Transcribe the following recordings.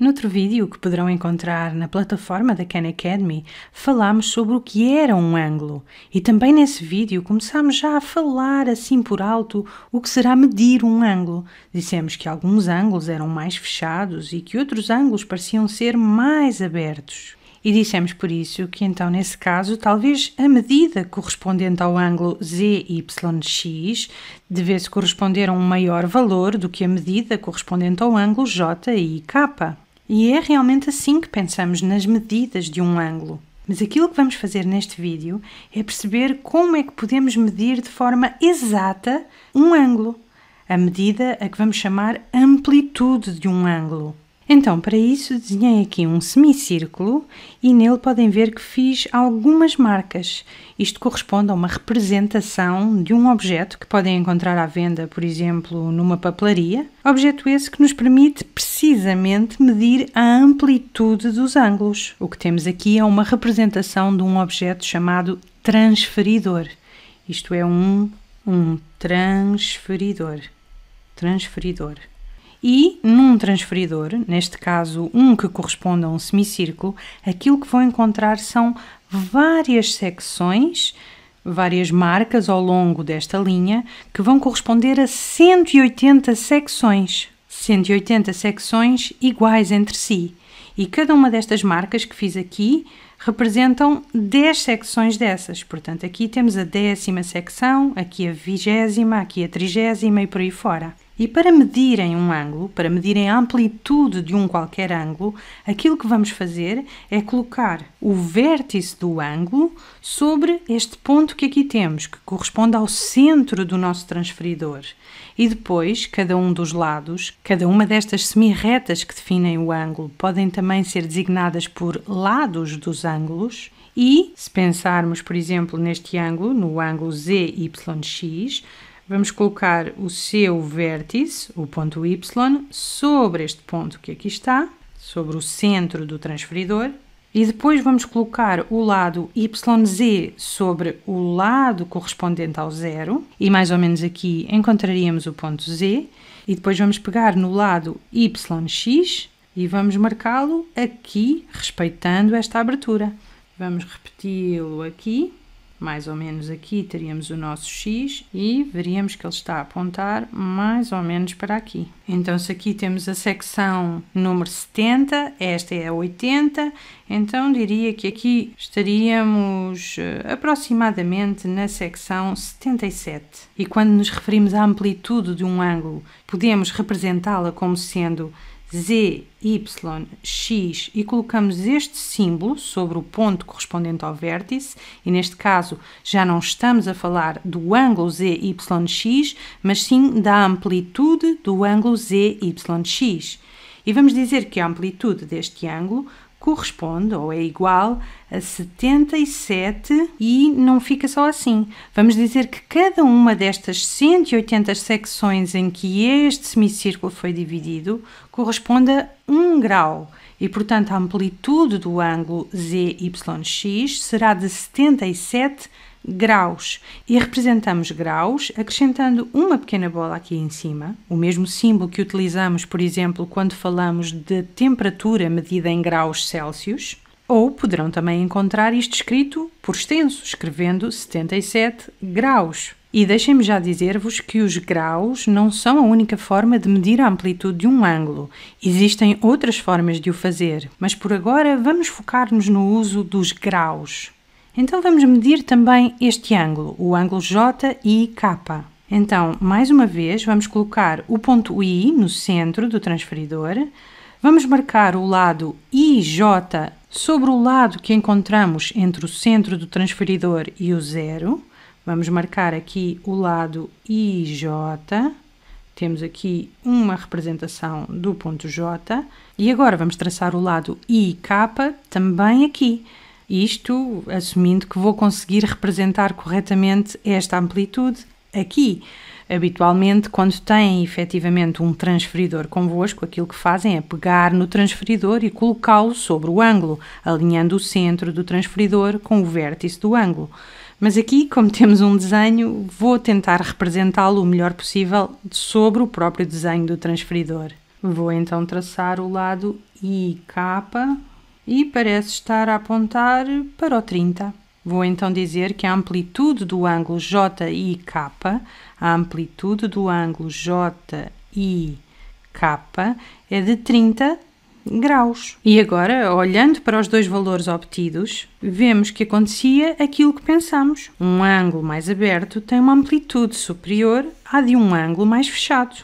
Noutro vídeo que poderão encontrar na plataforma da Khan Academy, falámos sobre o que era um ângulo e também nesse vídeo começámos já a falar assim por alto o que será medir um ângulo. Dissemos que alguns ângulos eram mais fechados e que outros ângulos pareciam ser mais abertos. E dissemos por isso que, então, nesse caso, talvez a medida correspondente ao ângulo ZYX devesse corresponder a um maior valor do que a medida correspondente ao ângulo JIK. E é realmente assim que pensamos nas medidas de um ângulo. Mas aquilo que vamos fazer neste vídeo é perceber como é que podemos medir de forma exata um ângulo, a medida a que vamos chamar amplitude de um ângulo. Então, para isso, desenhei aqui um semicírculo e nele podem ver que fiz algumas marcas. Isto corresponde a uma representação de um objeto que podem encontrar à venda, por exemplo, numa papelaria. Objeto esse que nos permite precisamente medir a amplitude dos ângulos. O que temos aqui é uma representação de um objeto chamado transferidor. Isto é um, um transferidor. Transferidor e num transferidor, neste caso um que corresponde a um semicírculo, aquilo que vão encontrar são várias secções, várias marcas ao longo desta linha que vão corresponder a 180 secções. 180 secções iguais entre si. E cada uma destas marcas que fiz aqui representam 10 secções dessas. Portanto, aqui temos a décima secção, aqui a vigésima, aqui a trigésima e por aí fora. E para medirem um ângulo, para medirem a amplitude de um qualquer ângulo, aquilo que vamos fazer é colocar o vértice do ângulo sobre este ponto que aqui temos, que corresponde ao centro do nosso transferidor. E depois, cada um dos lados, cada uma destas semirretas que definem o ângulo, podem também ser designadas por lados dos ângulos. E, se pensarmos, por exemplo, neste ângulo, no ângulo ZYX, vamos colocar o seu vértice, o ponto Y, sobre este ponto que aqui está, sobre o centro do transferidor, e depois vamos colocar o lado YZ sobre o lado correspondente ao zero, e mais ou menos aqui encontraríamos o ponto Z, e depois vamos pegar no lado YX e vamos marcá-lo aqui, respeitando esta abertura. Vamos repeti-lo aqui mais ou menos aqui teríamos o nosso X e veríamos que ele está a apontar mais ou menos para aqui. Então, se aqui temos a secção número 70, esta é a 80, então diria que aqui estaríamos eh, aproximadamente na secção 77. E quando nos referimos à amplitude de um ângulo, podemos representá-la como sendo Z, Y, X e colocamos este símbolo sobre o ponto correspondente ao vértice e neste caso já não estamos a falar do ângulo Z, Y, X, mas sim da amplitude do ângulo Z, Y, X. E vamos dizer que a amplitude deste ângulo corresponde ou é igual a 77 e não fica só assim. Vamos dizer que cada uma destas 180 secções em que este semicírculo foi dividido corresponde a 1 grau e, portanto, a amplitude do ângulo ZYX será de 77 graus e representamos graus acrescentando uma pequena bola aqui em cima, o mesmo símbolo que utilizamos, por exemplo, quando falamos de temperatura medida em graus Celsius, ou poderão também encontrar isto escrito por extenso, escrevendo 77 graus. E deixem-me já dizer-vos que os graus não são a única forma de medir a amplitude de um ângulo. Existem outras formas de o fazer, mas por agora vamos focar-nos no uso dos graus. Então vamos medir também este ângulo, o ângulo J e K. Então, mais uma vez, vamos colocar o ponto I no centro do transferidor, vamos marcar o lado IJ sobre o lado que encontramos entre o centro do transferidor e o zero. Vamos marcar aqui o lado IJ, temos aqui uma representação do ponto J, e agora vamos traçar o lado IK também aqui. Isto assumindo que vou conseguir representar corretamente esta amplitude aqui. Habitualmente, quando têm efetivamente um transferidor convosco, aquilo que fazem é pegar no transferidor e colocá-lo sobre o ângulo, alinhando o centro do transferidor com o vértice do ângulo. Mas aqui, como temos um desenho, vou tentar representá-lo o melhor possível sobre o próprio desenho do transferidor. Vou então traçar o lado IK e parece estar a apontar para o 30. Vou então dizer que a amplitude do ângulo JIK, a amplitude do ângulo JIK é de 30 graus. E agora, olhando para os dois valores obtidos, vemos que acontecia aquilo que pensamos. Um ângulo mais aberto tem uma amplitude superior à de um ângulo mais fechado.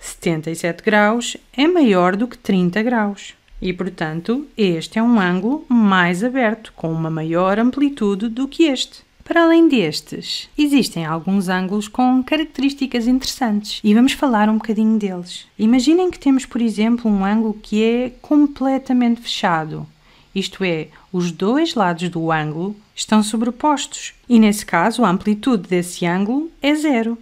77 graus é maior do que 30 graus. E, portanto, este é um ângulo mais aberto, com uma maior amplitude do que este. Para além destes, existem alguns ângulos com características interessantes e vamos falar um bocadinho deles. Imaginem que temos, por exemplo, um ângulo que é completamente fechado, isto é, os dois lados do ângulo estão sobrepostos e, nesse caso, a amplitude desse ângulo é zero.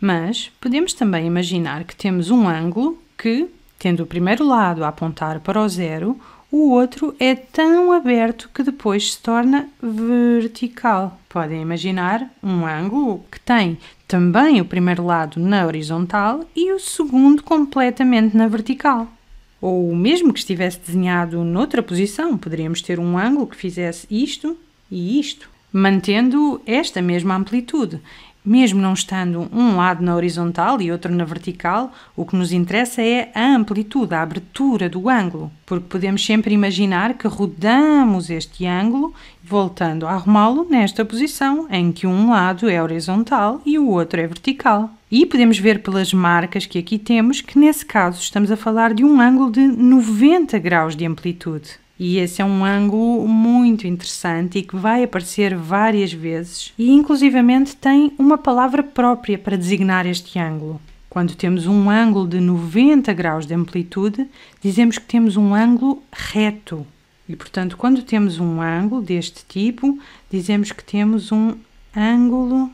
Mas podemos também imaginar que temos um ângulo que, Tendo o primeiro lado a apontar para o zero, o outro é tão aberto que depois se torna vertical. Podem imaginar um ângulo que tem também o primeiro lado na horizontal e o segundo completamente na vertical. Ou mesmo que estivesse desenhado noutra posição, poderíamos ter um ângulo que fizesse isto e isto, mantendo esta mesma amplitude. Mesmo não estando um lado na horizontal e outro na vertical, o que nos interessa é a amplitude, a abertura do ângulo, porque podemos sempre imaginar que rodamos este ângulo voltando a arrumá-lo nesta posição em que um lado é horizontal e o outro é vertical. E podemos ver pelas marcas que aqui temos que, nesse caso, estamos a falar de um ângulo de 90 graus de amplitude. E esse é um ângulo muito interessante e que vai aparecer várias vezes e inclusivamente tem uma palavra própria para designar este ângulo. Quando temos um ângulo de 90 graus de amplitude, dizemos que temos um ângulo reto. E portanto, quando temos um ângulo deste tipo, dizemos que temos um ângulo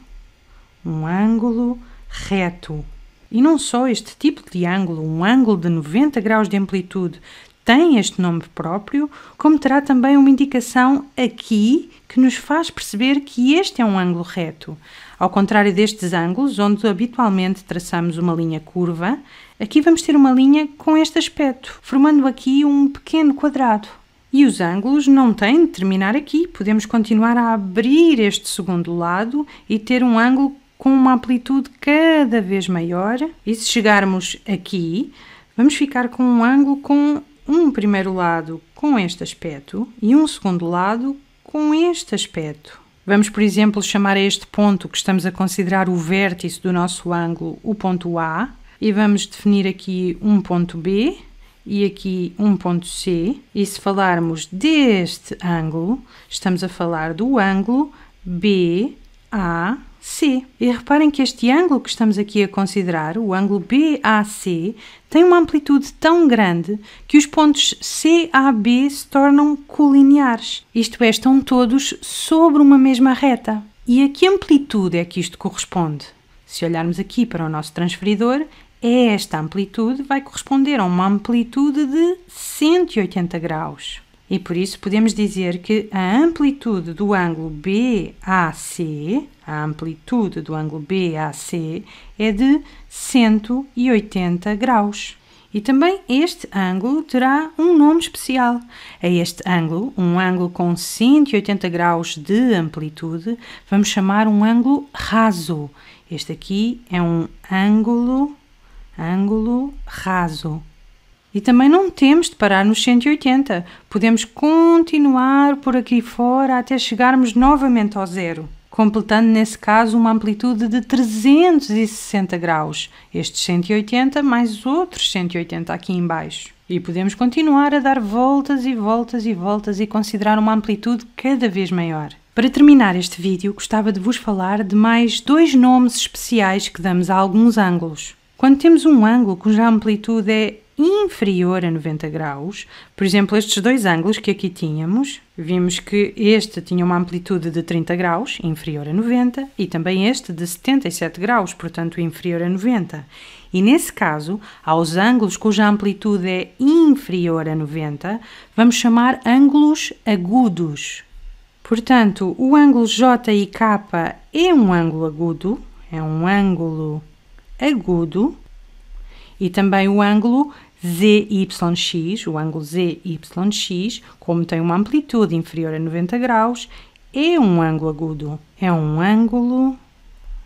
um ângulo reto. E não só este tipo de ângulo, um ângulo de 90 graus de amplitude, tem este nome próprio, como terá também uma indicação aqui que nos faz perceber que este é um ângulo reto. Ao contrário destes ângulos, onde habitualmente traçamos uma linha curva, aqui vamos ter uma linha com este aspecto, formando aqui um pequeno quadrado. E os ângulos não têm de terminar aqui, podemos continuar a abrir este segundo lado e ter um ângulo com uma amplitude cada vez maior. E se chegarmos aqui, vamos ficar com um ângulo com um primeiro lado com este aspecto e um segundo lado com este aspecto. Vamos, por exemplo, chamar a este ponto que estamos a considerar o vértice do nosso ângulo o ponto A e vamos definir aqui um ponto B e aqui um ponto C. E se falarmos deste ângulo, estamos a falar do ângulo BACD. C. E reparem que este ângulo que estamos aqui a considerar, o ângulo BAC, tem uma amplitude tão grande que os pontos CAB se tornam colineares, isto é, estão todos sobre uma mesma reta. E a que amplitude é que isto corresponde? Se olharmos aqui para o nosso transferidor, é esta amplitude vai corresponder a uma amplitude de 180 graus. E por isso podemos dizer que a amplitude do ângulo BAC, a amplitude do ângulo BAC é de 180 graus. E também este ângulo terá um nome especial. A este ângulo, um ângulo com 180 graus de amplitude, vamos chamar um ângulo raso. Este aqui é um ângulo, ângulo raso. E também não temos de parar nos 180. Podemos continuar por aqui fora até chegarmos novamente ao zero, completando nesse caso uma amplitude de 360 graus. Estes 180 mais outros 180 aqui embaixo. E podemos continuar a dar voltas e voltas e voltas e considerar uma amplitude cada vez maior. Para terminar este vídeo, gostava de vos falar de mais dois nomes especiais que damos a alguns ângulos. Quando temos um ângulo cuja amplitude é inferior a 90 graus, por exemplo, estes dois ângulos que aqui tínhamos, vimos que este tinha uma amplitude de 30 graus, inferior a 90, e também este de 77 graus, portanto, inferior a 90. E nesse caso, aos ângulos cuja amplitude é inferior a 90, vamos chamar ângulos agudos. Portanto, o ângulo J e K é um ângulo agudo, é um ângulo agudo, e também o ângulo ZYX, o ângulo ZYX, como tem uma amplitude inferior a 90 graus, é um ângulo agudo. É um ângulo,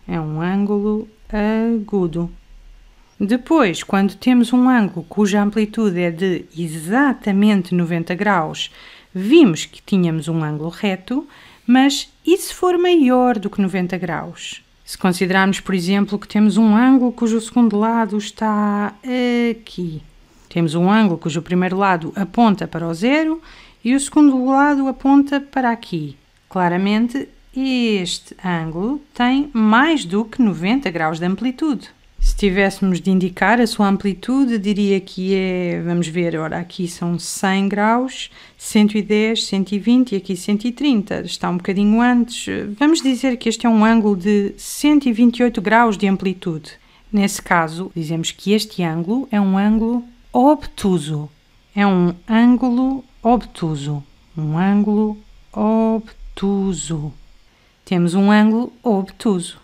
é um ângulo agudo. Depois, quando temos um ângulo cuja amplitude é de exatamente 90 graus, vimos que tínhamos um ângulo reto, mas e se for maior do que 90 graus? Se considerarmos, por exemplo, que temos um ângulo cujo segundo lado está aqui, temos um ângulo cujo primeiro lado aponta para o zero e o segundo lado aponta para aqui. Claramente, este ângulo tem mais do que 90 graus de amplitude. Se tivéssemos de indicar a sua amplitude, diria que é, vamos ver, ora, aqui são 100 graus, 110, 120 e aqui 130. Está um bocadinho antes. Vamos dizer que este é um ângulo de 128 graus de amplitude. Nesse caso, dizemos que este ângulo é um ângulo obtuso. É um ângulo obtuso. Um ângulo obtuso. Temos um ângulo obtuso.